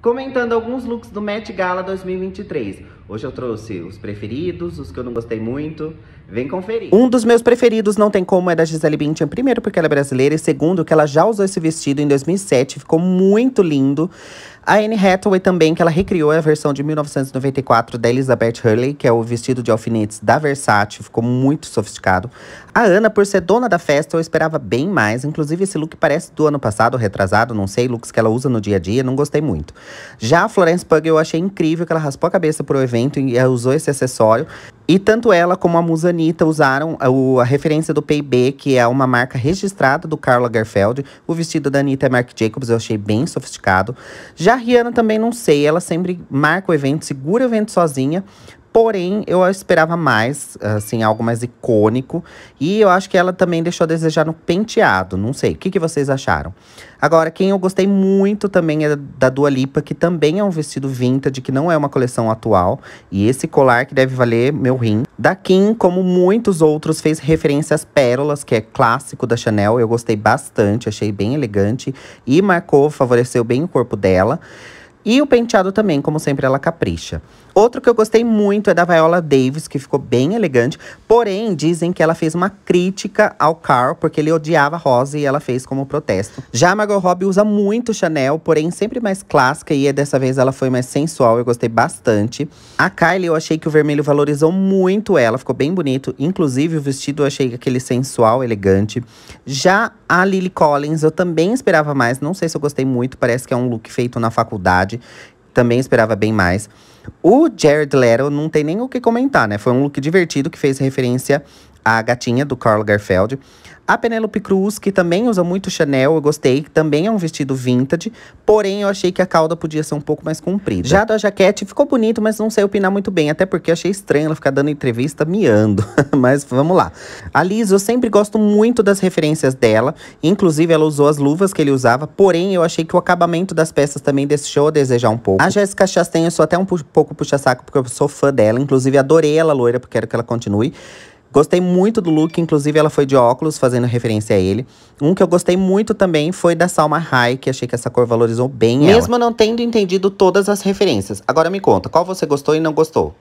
Comentando alguns looks do Met Gala 2023. Hoje eu trouxe os preferidos, os que eu não gostei muito. Vem conferir. Um dos meus preferidos não tem como é da Gisele Bündchen. Primeiro porque ela é brasileira e segundo que ela já usou esse vestido em 2007. Ficou muito lindo. A Anne Hathaway também, que ela recriou a versão de 1994 da Elizabeth Hurley, que é o vestido de alfinetes da Versace, ficou muito sofisticado. A Ana, por ser dona da festa, eu esperava bem mais, inclusive esse look parece do ano passado, retrasado, não sei, looks que ela usa no dia a dia, não gostei muito. Já a Florence Pug, eu achei incrível que ela raspou a cabeça pro evento e usou esse acessório. E tanto ela como a musa Anitta usaram a, eh, a referência do P&B, que é uma marca registrada do Karl Lagerfeld. O vestido da Anitta é Marc Jacobs, eu achei bem sofisticado. Já a Rihanna também não sei, ela sempre marca o evento, segura o evento sozinha. Porém, eu esperava mais, assim, algo mais icônico. E eu acho que ela também deixou a desejar no penteado. Não sei, o que, que vocês acharam? Agora, quem eu gostei muito também é da Dua Lipa, que também é um vestido vintage, que não é uma coleção atual. E esse colar que deve valer meu rim. Da Kim, como muitos outros, fez referência às pérolas, que é clássico da Chanel. Eu gostei bastante, achei bem elegante. E marcou, favoreceu bem o corpo dela. E o penteado também, como sempre, ela capricha. Outro que eu gostei muito é da Viola Davis, que ficou bem elegante. Porém, dizem que ela fez uma crítica ao Carl, porque ele odiava Rose e ela fez como protesto. Já a Margot Robbie usa muito Chanel, porém sempre mais clássica. E é dessa vez ela foi mais sensual, eu gostei bastante. A Kylie, eu achei que o vermelho valorizou muito ela, ficou bem bonito. Inclusive, o vestido eu achei aquele sensual, elegante. Já a Lily Collins, eu também esperava mais. Não sei se eu gostei muito, parece que é um look feito na faculdade. Também esperava bem mais. O Jared Leto não tem nem o que comentar, né? Foi um look divertido que fez referência a gatinha do Karl Garfeld. A Penélope Cruz, que também usa muito Chanel, eu gostei. Também é um vestido vintage, porém eu achei que a cauda podia ser um pouco mais comprida. Já da jaquete, ficou bonito, mas não sei opinar muito bem. Até porque achei estranho ela ficar dando entrevista miando. mas vamos lá. A Liz, eu sempre gosto muito das referências dela. Inclusive, ela usou as luvas que ele usava. Porém, eu achei que o acabamento das peças também deixou a desejar um pouco. A Jessica Chastain, eu sou até um pouco puxa-saco, porque eu sou fã dela. Inclusive, adorei ela loira, porque quero que ela continue. Gostei muito do look, inclusive ela foi de óculos, fazendo referência a ele. Um que eu gostei muito também foi da Salma Hayek, que achei que essa cor valorizou bem Mesmo ela. Mesmo não tendo entendido todas as referências. Agora me conta, qual você gostou e não gostou?